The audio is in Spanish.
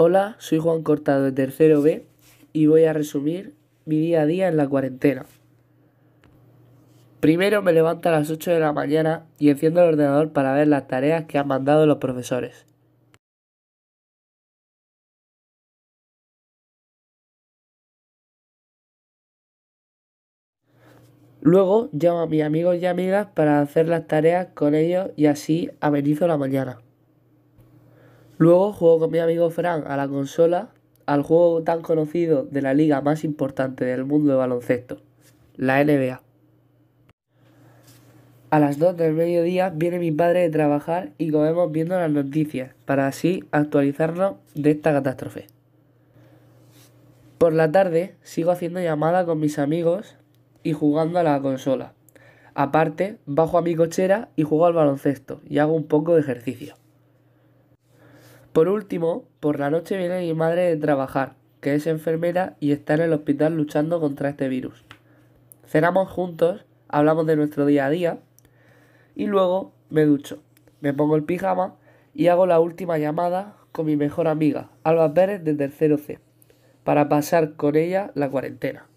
Hola, soy Juan Cortado de tercero B y voy a resumir mi día a día en la cuarentena. Primero me levanto a las 8 de la mañana y enciendo el ordenador para ver las tareas que han mandado los profesores. Luego llamo a mis amigos y amigas para hacer las tareas con ellos y así amenizo la mañana. Luego juego con mi amigo Frank a la consola al juego tan conocido de la liga más importante del mundo de baloncesto, la NBA. A las 2 del mediodía viene mi padre de trabajar y comemos viendo las noticias para así actualizarnos de esta catástrofe. Por la tarde sigo haciendo llamadas con mis amigos y jugando a la consola. Aparte, bajo a mi cochera y juego al baloncesto y hago un poco de ejercicio. Por último, por la noche viene mi madre de trabajar, que es enfermera y está en el hospital luchando contra este virus. Cenamos juntos, hablamos de nuestro día a día y luego me ducho, me pongo el pijama y hago la última llamada con mi mejor amiga, Alba Pérez del tercero C, para pasar con ella la cuarentena.